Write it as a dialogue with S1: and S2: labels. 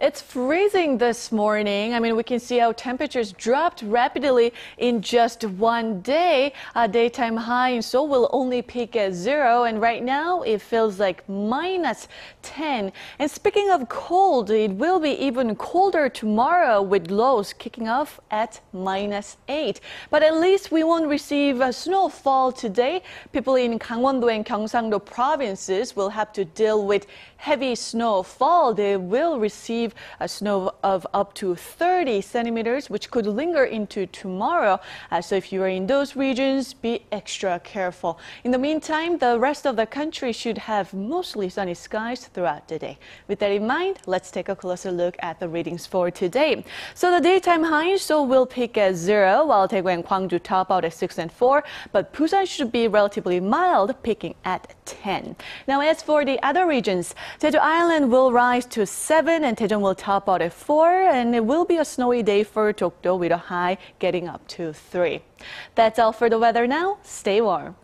S1: It's freezing this morning. I mean, we can see how temperatures dropped rapidly in just one day. A daytime high in Seoul will only peak at zero, and right now it feels like minus 10. And speaking of cold, it will be even colder tomorrow with lows kicking off at minus 8. But at least we won't receive a snowfall today. People in Gangwon-do and Gyeongsang-do provinces will have to deal with heavy snowfall. They will receive achieve snow of up to 30 centimeters, which could linger into tomorrow. Uh, so if you are in those regions, be extra careful. In the meantime, the rest of the country should have mostly sunny skies throughout the day. With that in mind, let's take a closer look at the readings for today. So the daytime high in Seoul will peak at 0, while Daegu and Gwangju top out at 6 and 4, but Busan should be relatively mild, peaking at 10. Now as for the other regions, Jeju Island will rise to 7 and Jeju will top out at 4, and it will be a snowy day for Jokdo with a high getting up to 3. That's all for the weather now. Stay warm.